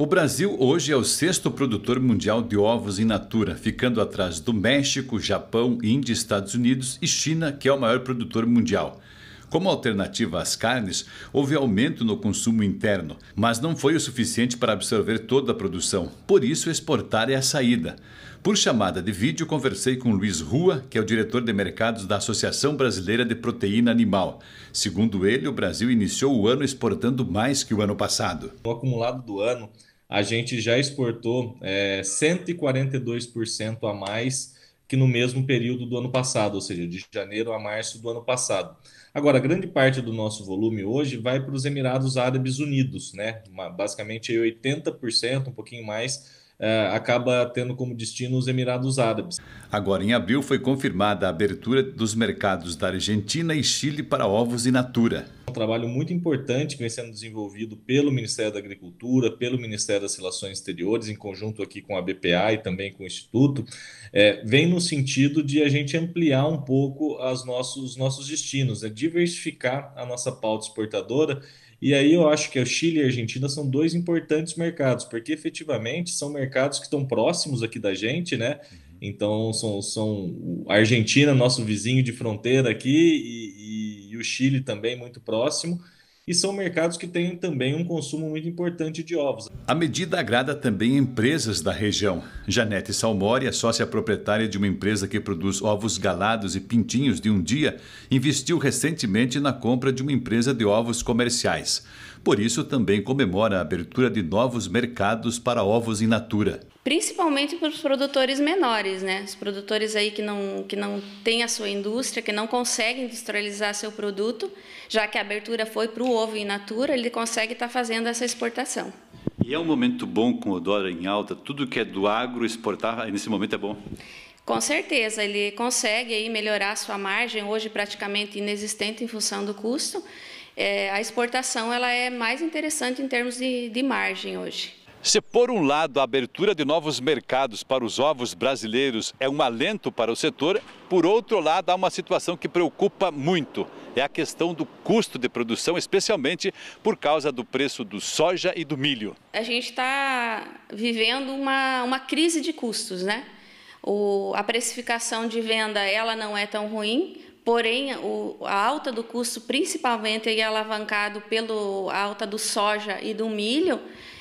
O Brasil hoje é o sexto produtor mundial de ovos in natura, ficando atrás do México, Japão, Índia, Estados Unidos e China, que é o maior produtor mundial. Como alternativa às carnes, houve aumento no consumo interno, mas não foi o suficiente para absorver toda a produção. Por isso, exportar é a saída. Por chamada de vídeo, conversei com Luiz Rua, que é o diretor de mercados da Associação Brasileira de Proteína Animal. Segundo ele, o Brasil iniciou o ano exportando mais que o ano passado. O acumulado do ano a gente já exportou é, 142% a mais que no mesmo período do ano passado, ou seja, de janeiro a março do ano passado. Agora, grande parte do nosso volume hoje vai para os Emirados Árabes Unidos, né? basicamente 80%, um pouquinho mais é, acaba tendo como destino os Emirados Árabes. Agora, em abril, foi confirmada a abertura dos mercados da Argentina e Chile para ovos e natura. Um trabalho muito importante que vem sendo desenvolvido pelo Ministério da Agricultura, pelo Ministério das Relações Exteriores, em conjunto aqui com a BPA e também com o Instituto, é, vem no sentido de a gente ampliar um pouco nossos, os nossos destinos, é, diversificar a nossa pauta exportadora e aí eu acho que é o Chile e a Argentina são dois importantes mercados, porque efetivamente são mercados que estão próximos aqui da gente, né? Então são, são a Argentina, nosso vizinho de fronteira aqui, e, e, e o Chile também muito próximo e são mercados que têm também um consumo muito importante de ovos. A medida agrada também empresas da região. Janete Salmori é sócia proprietária de uma empresa que produz ovos galados e pintinhos de um dia, investiu recentemente na compra de uma empresa de ovos comerciais. Por isso, também comemora a abertura de novos mercados para ovos in natura principalmente para os produtores menores, né? Os produtores aí que não que não têm a sua indústria, que não conseguem industrializar seu produto, já que a abertura foi para o ovo in natura, ele consegue estar tá fazendo essa exportação. E é um momento bom com o dólar em alta, tudo que é do agro exportar nesse momento é bom. Com certeza, ele consegue aí melhorar a sua margem, hoje praticamente inexistente em função do custo. É, a exportação ela é mais interessante em termos de, de margem hoje. Se, por um lado, a abertura de novos mercados para os ovos brasileiros é um alento para o setor, por outro lado, há uma situação que preocupa muito: é a questão do custo de produção, especialmente por causa do preço do soja e do milho. A gente está vivendo uma, uma crise de custos, né? O, a precificação de venda ela não é tão ruim, Porém, a alta do custo, principalmente é alavancado pela alta do soja e do milho,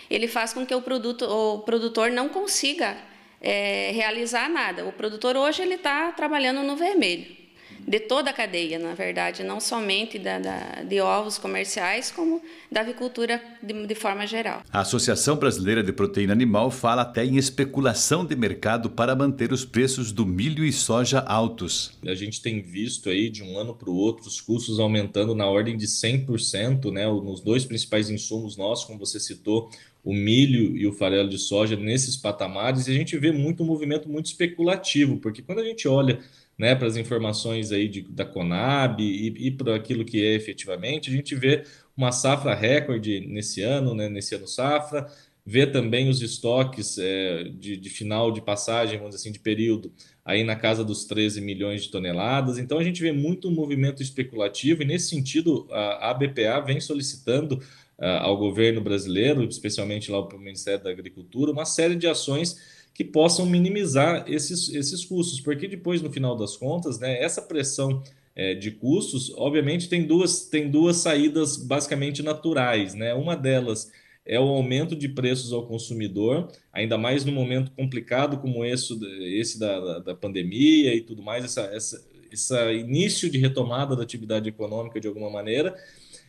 ele faz com que o, produto, o produtor não consiga é, realizar nada. O produtor hoje ele está trabalhando no vermelho de toda a cadeia, na verdade, não somente da, da, de ovos comerciais, como da avicultura de, de forma geral. A Associação Brasileira de Proteína Animal fala até em especulação de mercado para manter os preços do milho e soja altos. A gente tem visto aí de um ano para o outro os custos aumentando na ordem de 100%, né, nos dois principais insumos nossos, como você citou, o milho e o farelo de soja nesses patamares, e a gente vê muito um movimento muito especulativo, porque quando a gente olha né, para as informações aí de, da Conab e, e para aquilo que é efetivamente. A gente vê uma safra recorde nesse ano, né, nesse ano safra, vê também os estoques é, de, de, final de passagem, vamos dizer assim, de período, aí na casa dos 13 milhões de toneladas. Então a gente vê muito movimento especulativo, e nesse sentido a, a BPA vem solicitando a, ah, ao governo brasileiro, especialmente lá para o Ministério da Agricultura, uma série de ações que possam minimizar esses, esses custos, porque depois, no final das contas, né, essa pressão é, de custos, obviamente, tem duas, tem duas saídas basicamente naturais. Né? Uma delas é o aumento de preços ao consumidor, ainda mais no momento complicado como esse, esse da, da, da, pandemia e tudo mais, essa, essa, esse início de retomada da atividade econômica de alguma maneira.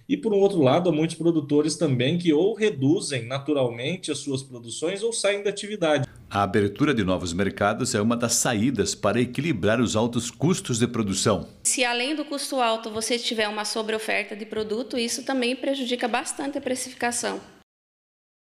E por um outro lado, há muitos produtores também que ou reduzem naturalmente as suas produções ou saem da atividade. A abertura de novos mercados é uma das saídas para equilibrar os altos custos de produção. Se além do custo alto você tiver uma sobreoferta de produto, isso também prejudica bastante a precificação.